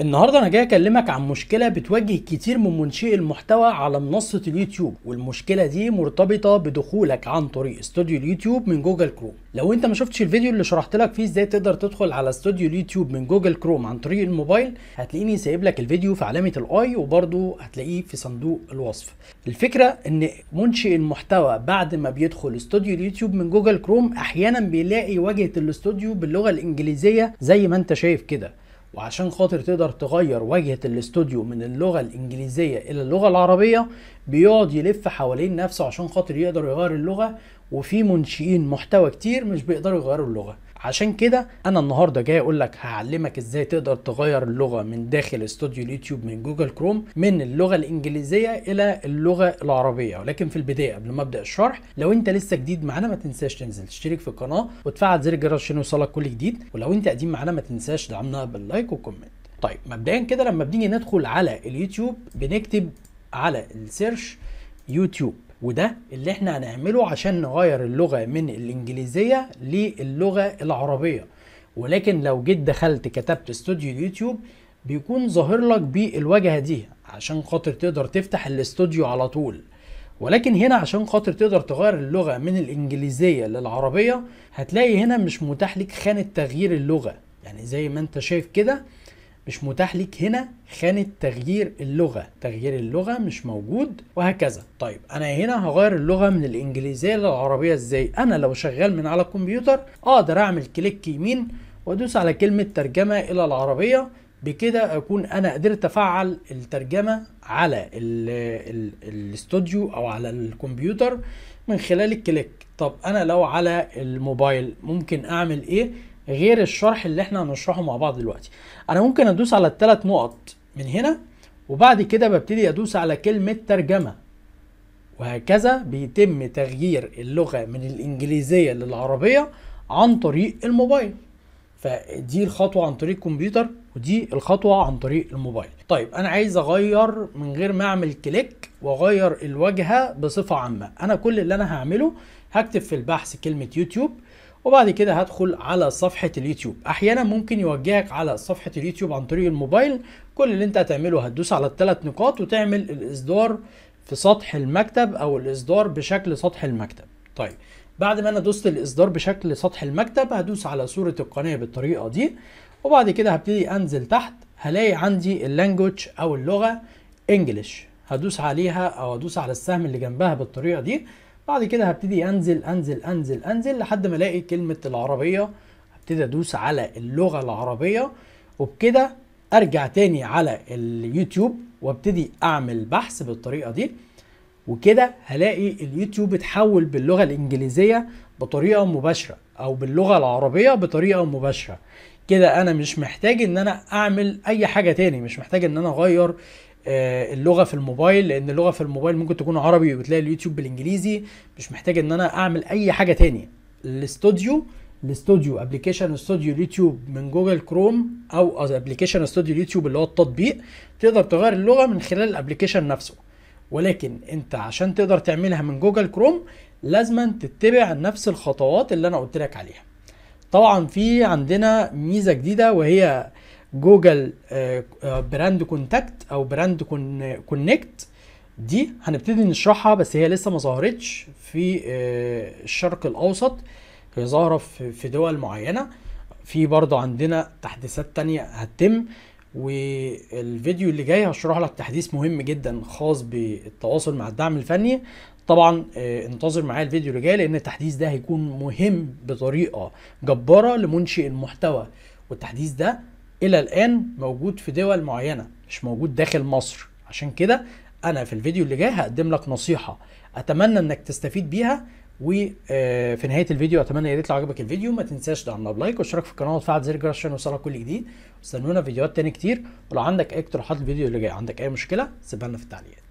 النهارده انا جاي اكلمك عن مشكله بتواجه كتير من منشئي المحتوى على منصه اليوتيوب والمشكله دي مرتبطه بدخولك عن طريق استوديو اليوتيوب من جوجل كروم لو انت ما شفتش الفيديو اللي شرحت لك فيه ازاي تقدر تدخل على استوديو اليوتيوب من جوجل كروم عن طريق الموبايل هتلاقيني سايب لك الفيديو في علامه الاي وبرده هتلاقيه في صندوق الوصف الفكره ان منشئ المحتوى بعد ما بيدخل استوديو اليوتيوب من جوجل كروم احيانا بيلاقي واجهه الاستوديو باللغه الانجليزيه زي ما انت شايف كده وعشان خاطر تقدر تغير واجهه الاستوديو من اللغه الانجليزيه الى اللغه العربيه بيقعد يلف حوالين نفسه عشان خاطر يقدر يغير اللغه وفي منشئين محتوى كتير مش بيقدروا يغيروا اللغه عشان كده انا النهارده جاي اقول لك هعلمك ازاي تقدر تغير اللغه من داخل استوديو اليوتيوب من جوجل كروم من اللغه الانجليزيه الى اللغه العربيه ولكن في البدايه قبل ما ابدا الشرح لو انت لسه جديد معانا ما تنساش تنزل تشترك في القناه وتفعل زر الجرس عشان يوصلك كل جديد ولو انت قديم معانا ما تنساش دعمنا باللايك وكومنت طيب مبدئيا كده لما بنيجي ندخل على اليوتيوب بنكتب على السيرش يوتيوب وده اللي احنا هنعمله عشان نغير اللغة من الانجليزية للغة العربية ولكن لو جيت دخلت كتبت استوديو اليوتيوب بيكون ظاهر لك بالواجهة دي عشان خاطر تقدر تفتح الاستوديو على طول ولكن هنا عشان خاطر تقدر تغير اللغة من الإنجليزية للعربية هتلاقي هنا مش متاح لك خانة تغيير اللغة يعني زي ما انت شايف كده مش متاح ليك هنا خانة تغيير اللغة تغيير اللغة مش موجود وهكذا طيب أنا هنا هغير اللغة من الإنجليزية للعربية إزاي أنا لو شغال من على الكمبيوتر أقدر أعمل كليك يمين وأدوس على كلمة ترجمة إلى العربية بكده اكون انا قدرت افعل الترجمه على الاستوديو او على الكمبيوتر من خلال الكليك طب انا لو على الموبايل ممكن اعمل ايه غير الشرح اللي احنا هنشرحه مع بعض دلوقتي انا ممكن ادوس على الثلاث نقط من هنا وبعد كده ببتدي ادوس على كلمة ترجمة وهكذا بيتم تغيير اللغة من الانجليزية للعربية عن طريق الموبايل فدي الخطوة عن طريق الكمبيوتر ودي الخطوة عن طريق الموبايل طيب انا عايز اغير من غير ما اعمل كليك واغير الواجهة بصفة عامة انا كل اللي انا هعمله هكتب في البحث كلمة يوتيوب وبعد كده هدخل على صفحة اليوتيوب احيانا ممكن يوجهك على صفحة اليوتيوب عن طريق الموبايل كل اللي انت هتعمله هتدوس على الثلاث نقاط وتعمل الاصدار في سطح المكتب او الاصدار بشكل سطح المكتب طيب بعد ما انا دوست الاصدار بشكل سطح المكتب هدوس على صورة القناة بالطريقة دي وبعد كده هبتدي انزل تحت هلاقي عندي اللانجوج او اللغة انجلش هدوس عليها او هدوس على السهم اللي جنبها بالطريقة دي بعد كده هبتدي انزل انزل انزل انزل لحد ما الاقي كلمه العربيه هبتدي ادوس على اللغه العربيه وبكده ارجع تاني على اليوتيوب وابتدي اعمل بحث بالطريقه دي وكده هلاقي اليوتيوب اتحول باللغه الانجليزيه بطريقه مباشره او باللغه العربيه بطريقه مباشره كده انا مش محتاج ان انا اعمل اي حاجه تاني مش محتاج ان انا اغير آه، اللغه في الموبايل لان اللغه في الموبايل ممكن تكون عربي وبتلاقي اليوتيوب بالانجليزي مش محتاج ان انا اعمل اي حاجه تاني الاستوديو الاستوديو ابلكيشن استوديو اليوتيوب من جوجل كروم او ابلكيشن استوديو اليوتيوب اللي هو التطبيق تقدر تغير اللغه من خلال الابلكيشن نفسه ولكن انت عشان تقدر تعملها من جوجل كروم لازما تتبع نفس الخطوات اللي انا قلت لك عليها طبعا في عندنا ميزه جديده وهي جوجل آه، آه، براند كونتاكت او براند كونكت دي هنبتدي نشرحها بس هي لسه ما ظهرتش في آه، الشرق الاوسط هي ظاهره في دول معينه في برضه عندنا تحديثات تانية هتتم والفيديو اللي جاي هشرح لك تحديث مهم جدا خاص بالتواصل مع الدعم الفني طبعا انتظر معايا الفيديو اللي جاي لان التحديث ده هيكون مهم بطريقه جباره لمنشئ المحتوى والتحديث ده الى الان موجود في دول معينه مش موجود داخل مصر عشان كده انا في الفيديو اللي جاي هقدم لك نصيحه اتمنى انك تستفيد بيها وفي آه، نهايه الفيديو اتمنى يا ريت لو عجبك الفيديو ما تنساش تعمل لايك واشتراك في القناه وتفعل زر الجرس عشان يوصلك كل جديد واستنونا فيديوهات تاني كتير ولو عندك اي اقتراحات الفيديو اللي جاي عندك اي مشكله سيبها لنا في التعليقات